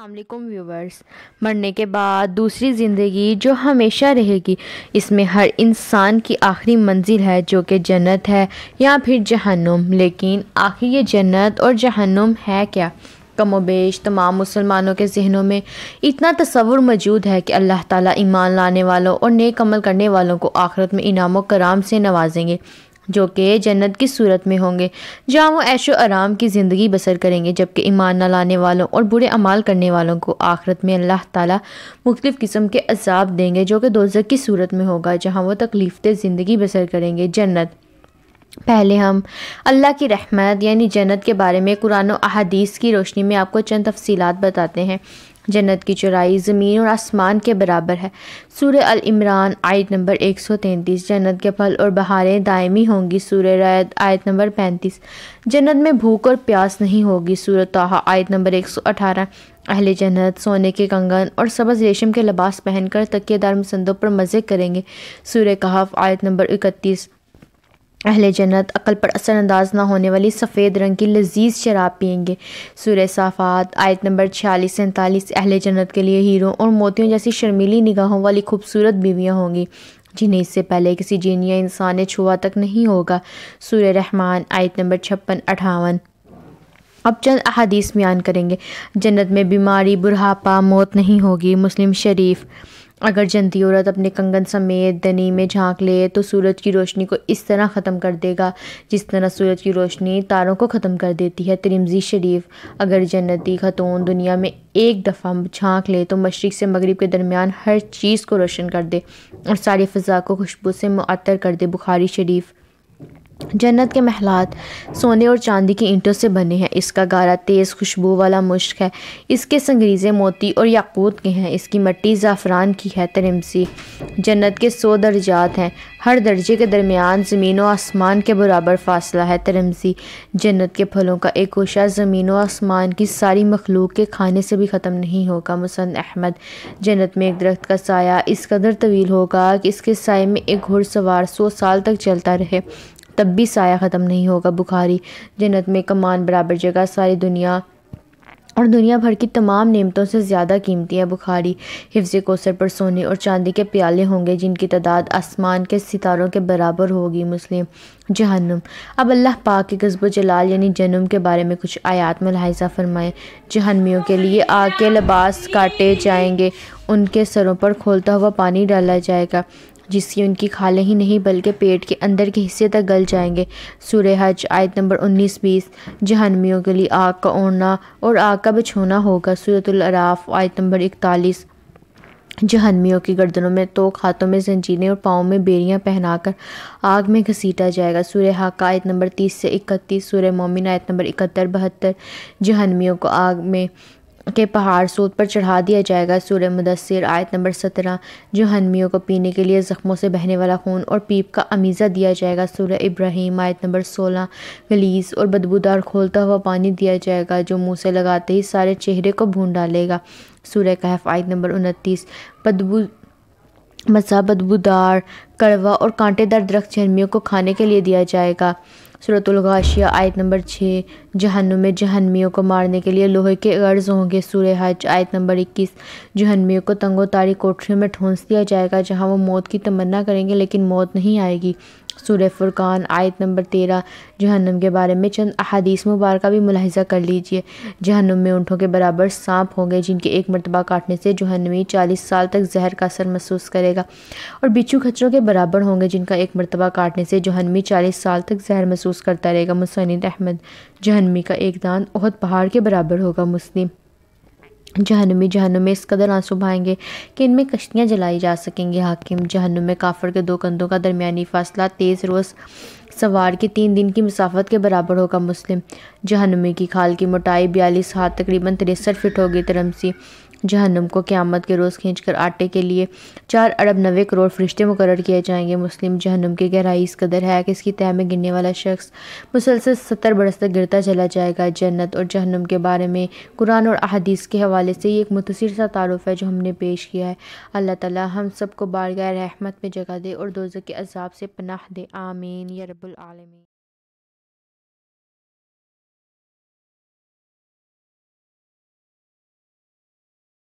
Aslam viewers मरने के बाद दूसरी ज़िंदगी जो हमेशा रहेगी इसमें हर इंसान की आखिरी मंजिल है जो कि जन्नत है या फिर जहन्नुम लेकिन आखिर ये जन्नत और जहन्नुम है क्या कमो बेश तमाम मुसलमानों के जहनों में इतना तस्वुर मौजूद है कि अल्लाह ताला ईमान लाने वालों और नेक अमल करने वालों को आखिरत में इनाम व कराम से नवाजेंगे जो कि जन्नत की सूरत में होंगे जहाँ वो ऐशो आराम की ज़िंदगी बसर करेंगे जबकि ईमान न लाने वालों और बुरे अमाल करने वालों को आखरत में अल्लाह ताला मुख्तफ़ किस्म के अजाब देंगे जो कि दोजक की सूरत में होगा जहाँ वो तकलीफ़ ज़िंदगी बसर करेंगे जन्नत पहले हम अल्लाह की रहमत यानी जन्नत के बारे में कुरान अहादीस की रोशनी में आपको चंद तफसीलात बताते हैं जन्नत की चौड़ाई ज़मीन और आसमान के बराबर है सूर अल इमरान आयत नंबर एक सौ तैंतीस जन्नत के फल और बहारें दायमी होंगी सूर रैत आयत नंबर पैंतीस जन्नत में भूख और प्यास नहीं होगी सूर तहा आयत नंबर एक सौ अठारह अहल जन्नत सोने के कंगन और सबज रेशम के लबास पहनकर तकियेदार मसंदों पर मज़े करेंगे सूर्य कहाफ आयत नंबर इकतीस अहल जन्नत अकल पर असरअंदाज ना होने वाली सफ़ेद रंग की लजीज शराब पियेंगे सूर्य साफ़ात आयत नंबर छियालीस सैंतालीस अहल जन्नत के लिए हीरों और मोतियों जैसी शर्मीली निगाहों वाली खूबसूरत बीवियाँ होंगी जिन्हें इससे पहले किसी जीन या इंसान ने छुआ तक नहीं होगा सूर्य रहमान आयत नंबर छप्पन अठावन अब चंद अहादीस बयान करेंगे जन्नत में बीमारी बुढ़ापा मौत नहीं होगी मुस्लिम शरीफ अगर जनती औरत अपने कंगन समेत दनी में झांक ले तो सूरज की रोशनी को इस तरह ख़त्म कर देगा जिस तरह सूरज की रोशनी तारों को ख़त्म कर देती है तिरमजी शरीफ अगर जन्नती खतून दुनिया में एक दफ़ा झांक ले तो मशरक़ से मगरिब के दरमियान हर चीज़ को रोशन कर दे और सारी फ़जा को खुशबू से मअतर कर दे बुखारी शरीफ जन्नत के महलात सोने और चांदी की ईंटों से बने हैं इसका गारा तेज़ खुशबू वाला मुश्क है इसके संगरीज़े मोती और याकूत के हैं इसकी मट्टी ज़ाफ़रान की है तरमसी जन्नत के सौ दर्जात हैं हर दर्जे के दरमियान ज़मीन व आसमान के बराबर फासला है तरमसी जन्नत के फलों का एक गोशा ज़मीन व आसमान की सारी मखलूक के खाने से भी ख़त्म नहीं होगा मुसन अहमद जन्नत में एक दरख्त का साया इस कदर तवील होगा कि इसके साय में एक घुड़सवार सौ साल तक चलता रहे तब भी साया ख़त्म नहीं होगा बुखारी जन्नत में कमान बराबर जगह सारी दुनिया और दुनिया भर की तमाम नेमतों से ज़्यादा कीमती है बुखारी हिफ्ज़ कोसर पर सोने और चांदी के प्याले होंगे जिनकी तादाद आसमान के सितारों के बराबर होगी मुस्लिम जहन्नुम अब अल्लाह पाक के गजब जलाल यानी जन्म के बारे में कुछ आयात में लाइजा फरमाएँ जहन्मियों के लिए आके लबास काटे जाएंगे उनके सरों पर खोलता हुआ पानी डाला जाएगा जिससे उनकी खालें ही नहीं बल्कि पेट के अंदर के हिस्से तक गल जाएंगे सूर्य हज आयत नंबर उन्नीस बीस जहनमियों के लिए आग का ओढ़ना और आग का बिछोना होगा सूरतराफ आयत नंबर इकतालीस जहनमियों की गर्दनों में तो खातों में जंजीरें और पाँव में बेरियां पहनाकर आग में घसीटा जाएगा सूर्य हाका आयत नंबर तीस से इकतीस सूर्य मोमिन आयत नंबर इकहत्तर बहत्तर जहनमियों को आग में के पहाड़ सूद पर चढ़ा दिया जाएगा सूर्य मुदसर आयत नंबर सत्रह जो हनमियों को पीने के लिए ज़ख्मों से बहने वाला खून और पीप का अमीज़ा दिया जाएगा सूर्य इब्राहिम आयत नंबर सोलह गलीस और बदबूदार खोलता हुआ पानी दिया जाएगा जो मुँह से लगाते ही सारे चेहरे को भून डालेगा सूर्य कहफ आयत नंबर उनतीस बदबू मजा बदबूदार कड़वा और कांटेदार दरख्त हनमियों को खाने के लिए दिया जाएगा सूरतलगाशिया आयत नंबर छः जहन्नुम में जहन्मियों को मारने के लिए लोहे के गर्ज होंगे सूर हज आयत नंबर इक्कीस जहन्मियों को तंगो तारी कोठरी में ठोंस दिया जाएगा जहाँ वो मौत की तमन्ना करेंगे लेकिन मौत नहीं आएगी सूर्य फुरकान आयत नंबर तेरह जहन्नम के बारे में चंद अहदीस मुबारक भी मुलाजा कर लीजिए जहन्नम में ऊँटों के बराबर सांप होंगे जिनके एक मरतबा काटने से जहन्नमी चालीस साल तक जहर का असर महसूस करेगा और बिच्छू खचरों के बराबर होंगे जिनका एक मरतबा काटने से जहन्नमी चालीस साल तक जहर महसूस महसूस करता रहेगा मुसनद अहमद जहनमी का एक दान बहुत पहाड़ के बराबर होगा मुस्लिम जहनमी जहनुम इस कदर आंसू भाएंगे कि इनमें कश्तियाँ जलाई जा सकेंगी हाकिम जहनुम में काफर के दो कंधों का दरमियानी फासला तेज़ रोज़ सवार के तीन दिन की मुसाफत के बराबर होगा मुस्लिम जहनुमी की खाल की मोटाई बयालीस हाथ तकरीबन तिरसठ फिट होगी तरमसी जहनम को क़्यामत के रोज़ खींचकर आटे के लिए चार अरब नबे करोड़ फरिश्ते मुकर किए जाएंगे मुस्लिम जहनम की गहराई इस कदर है कि इसकी तय में गिरने वाला शख्स मुसलसल सत्तर बरस तक गिरता चला जाएगा जन्नत और जहनम के बारे में कुरान और अहदीस के हवाले से ये एक मुतसर सा तारफ़ है जो हमने पेश किया है अल्लाह ताली हम सबको गैर रहमत में जगह दे और दोजे के अजाब से पनाह दे आमीन या रबालमी